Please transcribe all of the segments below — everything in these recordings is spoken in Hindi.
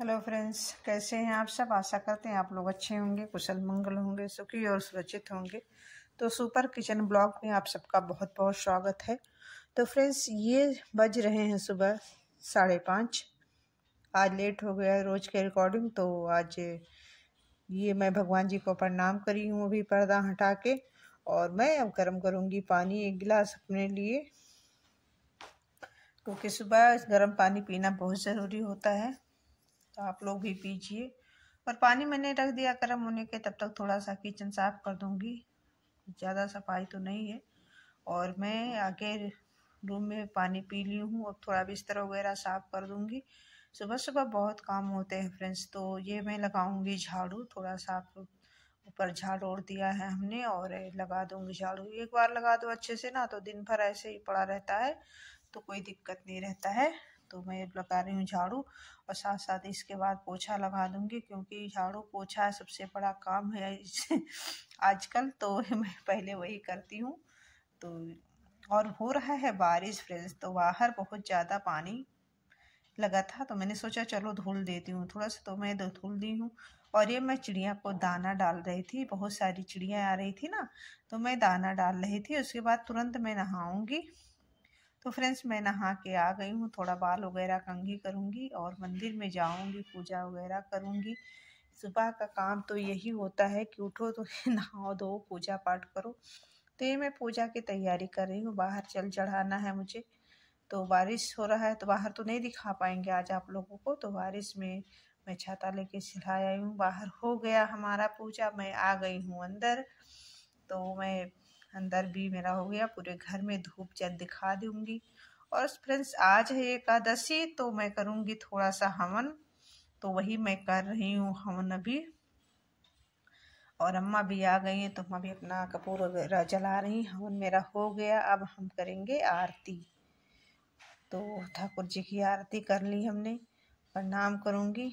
हेलो फ्रेंड्स कैसे हैं आप सब आशा करते हैं आप लोग अच्छे होंगे कुशल मंगल होंगे सुखी और सुरक्षित होंगे तो सुपर किचन ब्लॉग में आप सबका बहुत बहुत स्वागत है तो फ्रेंड्स ये बज रहे हैं सुबह साढ़े पाँच आज लेट हो गया रोज़ के रिकॉर्डिंग तो आज ये मैं भगवान जी को प्रणाम करी हूँ अभी पर्दा हटा के और मैं अब गर्म करूँगी पानी एक गिलास अपने लिए क्योंकि सुबह गर्म पानी पीना बहुत ज़रूरी होता है तो आप लोग भी पीजिए और पानी मैंने रख दिया गर्म होने के तब तक थोड़ा सा किचन साफ़ कर दूँगी ज़्यादा सफाई तो नहीं है और मैं आगे रूम में पानी पी ली हूँ अब थोड़ा बिस्तर वगैरह साफ़ कर दूँगी सुबह सुबह बहुत काम होते हैं फ्रेंड्स तो ये मैं लगाऊंगी झाड़ू थोड़ा सा ऊपर झाड़ू ओढ़ दिया है हमने और लगा दूंगी झाड़ू एक बार लगा दो अच्छे से ना तो दिन भर ऐसे ही पड़ा रहता है तो कोई दिक्कत नहीं रहता है तो मैं लगा रही हूँ झाड़ू और साथ साथ इसके बाद पोछा लगा दूंगी क्योंकि झाड़ू पोछा सबसे बड़ा काम है आजकल तो मैं पहले वही करती हूँ तो और हो रहा है बारिश फ्रेंड्स तो बाहर बहुत ज़्यादा पानी लगा था तो मैंने सोचा चलो धुल देती हूँ थोड़ा सा तो मैं धुल दी हूँ और ये मैं चिड़िया को दाना डाल रही थी बहुत सारी चिड़िया आ रही थी ना तो मैं दाना डाल रही थी उसके बाद तुरंत मैं नहाऊंगी तो फ्रेंड्स मैं नहा के आ गई हूँ थोड़ा बाल वगैरह कंघी करूँगी और मंदिर में जाऊँगी पूजा वगैरह करूँगी सुबह का काम तो यही होता है कि उठो तो नहाओ धो पूजा पाठ करो तो ये मैं पूजा की तैयारी कर रही हूँ बाहर चल चढ़ाना है मुझे तो बारिश हो रहा है तो बाहर तो नहीं दिखा पाएंगे आज आप लोगों को तो बारिश में मैं छाता लेके सिलाई आई हूँ बाहर हो गया हमारा पूजा मैं आ गई हूँ अंदर तो मैं अंदर भी मेरा हो गया पूरे घर में धूप जल दिखा दूंगी और फ्रेंड्स आज है एकादशी तो मैं करूंगी थोड़ा सा हवन तो वही मैं कर रही हूँ हवन अभी और अम्मा भी आ गई हैं तो अम्मा भी अपना कपूर वगैरह जला रही हवन मेरा हो गया अब हम करेंगे आरती तो ठाकुर जी की आरती कर ली हमने प्रणाम करूंगी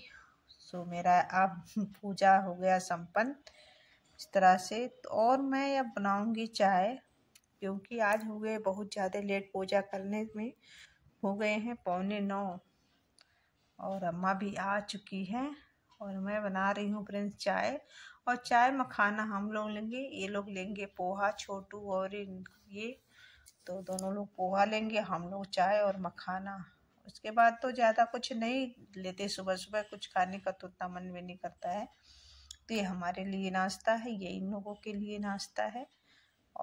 सो मेरा अब पूजा हो गया संपन्न इस तरह से तो और मैं अब बनाऊंगी चाय क्योंकि आज हो गए बहुत ज़्यादा लेट पूजा करने में हो गए हैं पौने नौ और अम्मा भी आ चुकी हैं और मैं बना रही हूँ प्रिंस चाय और चाय में खाना हम लोग लेंगे ये लोग लेंगे पोहा छोटू और ये तो दोनों लोग पोहा लेंगे हम लोग चाय और मखाना उसके बाद तो ज़्यादा कुछ नहीं लेते सुबह सुबह कुछ खाने का तो उतना मन भी नहीं करता है तो ये हमारे लिए नाश्ता है ये इन लोगों के लिए नाश्ता है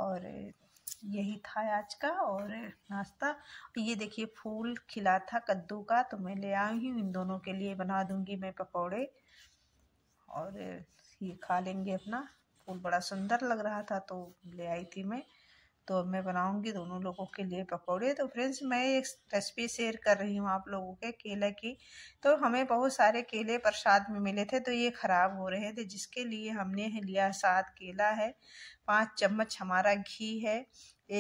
और यही था आज का और नाश्ता ये देखिए फूल खिला था कद्दू का तो मैं ले आई हूँ इन दोनों के लिए बना दूंगी मैं पकौड़े और ये खा लेंगे अपना फूल बड़ा सुंदर लग रहा था तो ले आई थी मैं तो मैं बनाऊंगी दोनों लोगों के लिए पकौड़े तो फ्रेंड्स मैं एक रेसिपी शेयर कर रही हूँ आप लोगों के केले की तो हमें बहुत सारे केले प्रसाद में मिले थे तो ये ख़राब हो रहे थे जिसके लिए हमने लिया सात केला है पाँच चम्मच हमारा घी है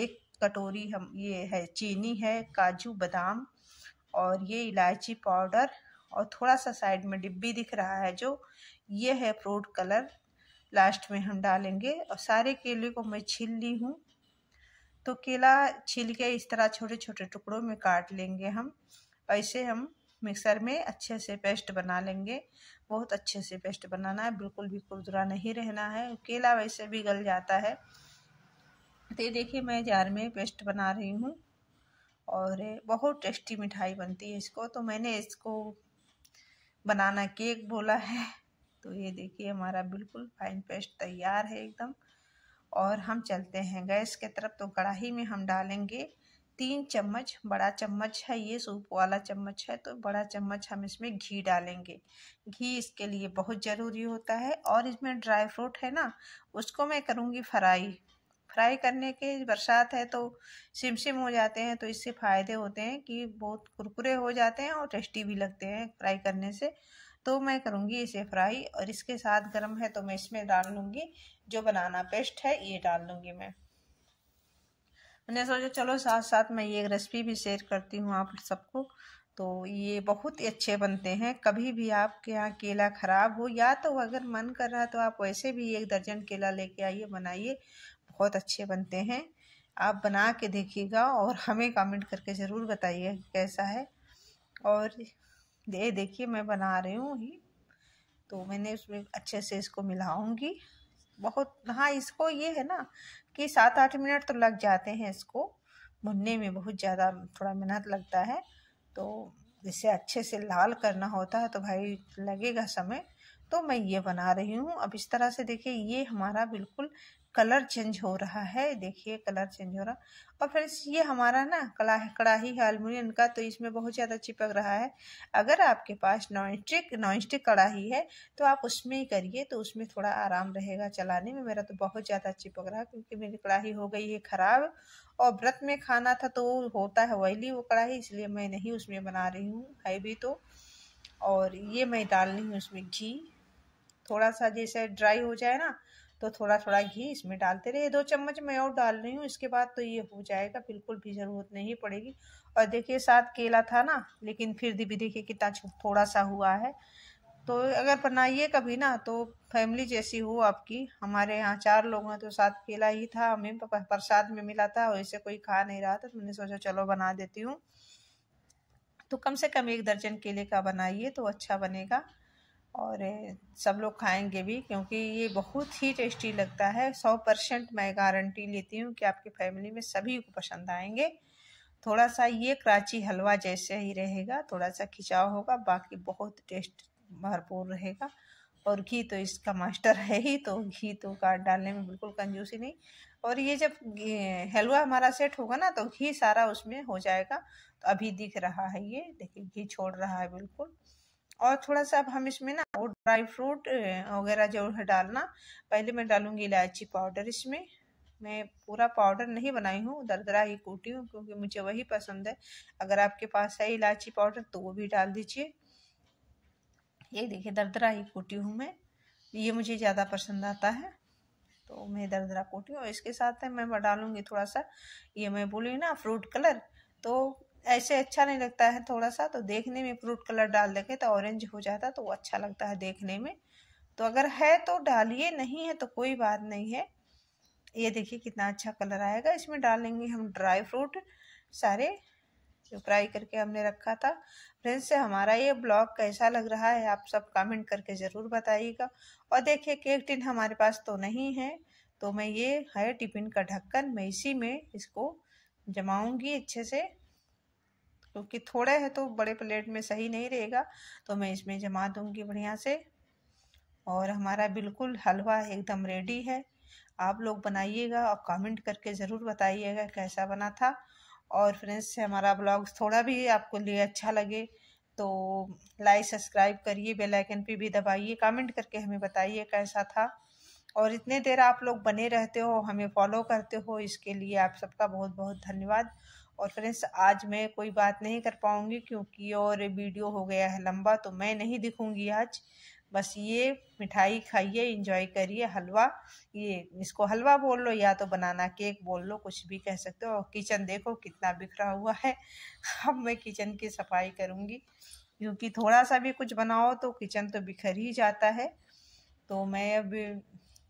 एक कटोरी हम ये है चीनी है काजू बादाम और ये इलायची पाउडर और थोड़ा सा साइड में डिब्बी दिख रहा है जो ये है फ्रूट कलर लास्ट में हम डालेंगे और सारे केले को मैं छील ली हूँ तो केला छील के इस तरह छोटे छोटे टुकड़ों में काट लेंगे हम ऐसे हम मिक्सर में अच्छे से पेस्ट बना लेंगे बहुत अच्छे से पेस्ट बनाना है बिल्कुल भी खुरदुरा नहीं रहना है केला वैसे भी गल जाता है तो ये देखिए मैं जार में पेस्ट बना रही हूँ और बहुत टेस्टी मिठाई बनती है इसको तो मैंने इसको बनाना केक बोला है तो ये देखिए हमारा बिल्कुल फाइन पेस्ट तैयार है एकदम और हम चलते हैं गैस के तरफ तो कढ़ाई में हम डालेंगे तीन चम्मच बड़ा चम्मच है ये सूप वाला चम्मच है तो बड़ा चम्मच हम इसमें घी डालेंगे घी इसके लिए बहुत ज़रूरी होता है और इसमें ड्राई फ्रूट है ना उसको मैं करूँगी फ्राई फ्राई करने के बरसात है तो सिम सिम हो जाते हैं तो इससे फ़ायदे होते हैं कि बहुत कुरकुरे हो जाते हैं और टेस्टी भी लगते हैं फ्राई करने से तो मैं करूँगी इसे फ्राई और इसके साथ गर्म है तो मैं इसमें डाल लूँगी जो बनाना पेस्ट है ये डाल लूँगी मैं मैंने सोचा चलो साथ साथ मैं ये रेसिपी भी शेयर करती हूँ आप सबको तो ये बहुत ही अच्छे बनते हैं कभी भी आपके यहाँ केला ख़राब हो या तो अगर मन कर रहा है तो आप वैसे भी एक दर्जन केला लेके आइए बनाइए बहुत अच्छे बनते हैं आप बना के देखिएगा और हमें कमेंट करके ज़रूर बताइए कैसा है और ये देखिए मैं बना रही हूँ ही तो मैंने उसमें अच्छे से इसको मिलाऊंगी बहुत हाँ इसको ये है ना कि सात आठ मिनट तो लग जाते हैं इसको भुनने में बहुत ज़्यादा थोड़ा मेहनत लगता है तो इसे अच्छे से लाल करना होता है तो भाई लगेगा समय तो मैं ये बना रही हूँ अब इस तरह से देखिए ये हमारा बिल्कुल कलर चेंज हो रहा है देखिए कलर चेंज हो रहा और फ्रेंड्स ये हमारा ना कला कड़ाही है अल्मीनियम का तो इसमें बहुत ज़्यादा चिपक रहा है अगर आपके पास नॉनस्टिक नॉनस्टिक कड़ाही है तो आप उसमें ही करिए तो उसमें थोड़ा आराम रहेगा चलाने में मेरा तो बहुत ज़्यादा चिपक रहा क्योंकि मेरी कड़ाही हो गई है ख़राब और व्रत में खाना था तो होता है ऑयली वो कड़ाही इसलिए मैं नहीं उसमें बना रही हूँ है भी तो और ये मैं डाल रही हूँ उसमें घी थोड़ा सा जैसे ड्राई हो जाए ना तो थोड़ा थोड़ा घी इसमें डालते रहे दो चम्मच मैं और डाल रही हूँ इसके बाद तो ये हो जाएगा बिल्कुल भी ज़रूरत नहीं पड़ेगी और देखिए साथ केला था ना लेकिन फिर भी देखिए कितना थोड़ा सा हुआ है तो अगर बनाइए कभी ना तो फैमिली जैसी हो आपकी हमारे यहाँ चार लोग हैं तो साथ केला ही था हमें प्रसाद में मिला था वैसे कोई खा नहीं रहा था तो मैंने सोचा चलो बना देती हूँ तो कम से कम एक दर्जन केले का बनाइए तो अच्छा बनेगा और सब लोग खाएंगे भी क्योंकि ये बहुत ही टेस्टी लगता है सौ परसेंट मैं गारंटी लेती हूँ कि आपकी फैमिली में सभी को पसंद आएंगे थोड़ा सा ये कराची हलवा जैसे ही रहेगा थोड़ा सा खिंचाव होगा बाकी बहुत टेस्ट भरपूर रहेगा और घी तो इसका मास्टर है ही तो घी तो काट डालने में बिल्कुल कंजूसी नहीं और ये जब हलवा हमारा सेट होगा ना तो घी सारा उसमें हो जाएगा तो अभी दिख रहा है ये देखिए घी छोड़ रहा है बिल्कुल और थोड़ा सा अब हम इसमें ना वो ड्राई फ्रूट वगैरह जो है डालना पहले मैं डालूंगी इलायची पाउडर इसमें मैं पूरा पाउडर नहीं बनाई हूँ दरदरा ही कूटी हूँ क्योंकि मुझे वही पसंद है अगर आपके पास है इलायची पाउडर तो वो भी डाल दीजिए ये देखिए दरदरा ही कूटी हूँ मैं ये मुझे ज़्यादा पसंद आता है तो मैं दरदरा कूटी हूँ इसके साथ मैं डालूँगी थोड़ा सा ये मैं बोली ना फ्रूट कलर तो ऐसे अच्छा नहीं लगता है थोड़ा सा तो देखने में फ्रूट कलर डाल देंगे तो ऑरेंज हो जाता तो वो अच्छा लगता है देखने में तो अगर है तो डालिए नहीं है तो कोई बात नहीं है ये देखिए कितना अच्छा कलर आएगा इसमें डालेंगे हम ड्राई फ्रूट सारे जो फ्राई करके हमने रखा था फ्रेंड्स से हमारा ये ब्लॉग कैसा लग रहा है आप सब कमेंट करके ज़रूर बताइएगा और देखिए केक टिन हमारे पास तो नहीं है तो मैं ये है टिफिन का ढक्कन मैं इसी में इसको जमाऊंगी अच्छे से क्योंकि थोड़ा है तो बड़े प्लेट में सही नहीं रहेगा तो मैं इसमें जमा दूंगी बढ़िया से और हमारा बिल्कुल हलवा एकदम रेडी है आप लोग बनाइएगा और कमेंट करके ज़रूर बताइएगा कैसा बना था और फ्रेंड्स से हमारा ब्लॉग थोड़ा भी आपको लिए अच्छा लगे तो लाइक सब्सक्राइब करिए बेल आइकन पे भी दबाइए कमेंट करके हमें बताइए कैसा था और इतने देर आप लोग बने रहते हो हमें फॉलो करते हो इसके लिए आप सबका बहुत बहुत धन्यवाद और फ्रेंड्स आज मैं कोई बात नहीं कर पाऊँगी क्योंकि और वीडियो हो गया है लंबा तो मैं नहीं दिखूँगी आज बस ये मिठाई खाइए इंजॉय करिए हलवा ये इसको हलवा बोल लो या तो बनाना केक बोल लो कुछ भी कह सकते हो किचन देखो कितना बिखरा हुआ है अब मैं किचन की सफाई करूँगी क्योंकि थोड़ा सा भी कुछ बनाओ तो किचन तो बिखर ही जाता है तो मैं अब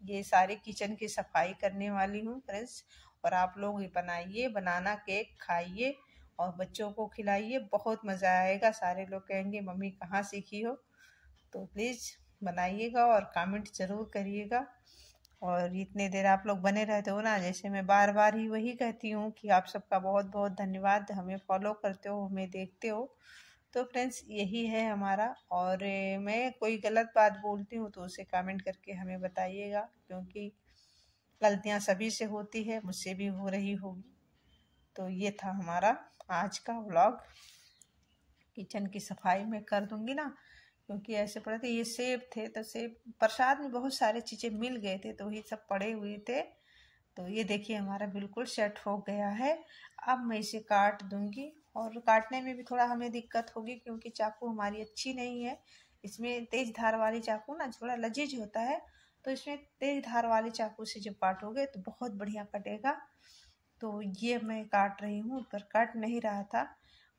ये सारे किचन की सफाई करने वाली हूँ फ्रेंड्स पर आप लोग भी बनाइए बनाना केक खाइए और बच्चों को खिलाइए बहुत मज़ा आएगा सारे लोग कहेंगे मम्मी कहाँ सीखी हो तो प्लीज़ बनाइएगा और कमेंट ज़रूर करिएगा और इतने देर आप लोग बने रहते हो ना जैसे मैं बार बार ही वही कहती हूँ कि आप सबका बहुत बहुत धन्यवाद हमें फॉलो करते हो हमें देखते हो तो फ्रेंड्स यही है हमारा और मैं कोई गलत बात बोलती हूँ तो उसे कमेंट करके हमें बताइएगा क्योंकि गलतियाँ सभी से होती है मुझसे भी हो रही होगी तो ये था हमारा आज का व्लॉग किचन की सफाई में कर दूंगी ना क्योंकि ऐसे पड़े थे ये सेब थे तो सेब प्रसाद में बहुत सारे चीज़ें मिल गए थे तो वही सब पड़े हुए थे तो ये देखिए हमारा बिल्कुल सेट हो गया है अब मैं इसे काट दूंगी और काटने में भी थोड़ा हमें दिक्कत होगी क्योंकि चाकू हमारी अच्छी नहीं है इसमें तेज धार वाली चाकू ना थोड़ा लजीज होता है तो इसमें तेज धार वाले चाकू से जब काटोगे तो बहुत बढ़िया कटेगा तो ये मैं काट रही हूँ पर काट नहीं रहा था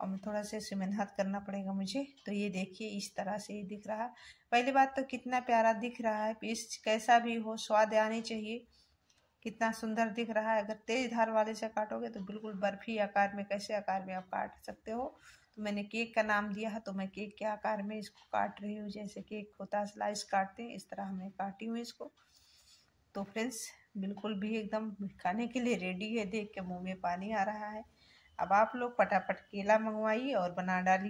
और मैं थोड़ा सा इसे मेहनत करना पड़ेगा मुझे तो ये देखिए इस तरह से ये दिख रहा है पहली बात तो कितना प्यारा दिख रहा है पीस कैसा भी हो स्वाद आनी चाहिए कितना सुंदर दिख रहा है अगर तेज धार वाले से काटोगे तो बिल्कुल बर्फी आकार में कैसे आकार में आप काट सकते हो तो मैंने केक का नाम दिया है तो मैं केक के आकार में इसको काट रही हूँ जैसे केक होता है स्लाइस काटते हैं इस तरह मैं काटी हूँ इसको तो फ्रेंड्स बिल्कुल भी एकदम खाने के लिए रेडी है देख के मुँह में पानी आ रहा है अब आप लोग फटाफट केला मंगवाइए और बना डालिए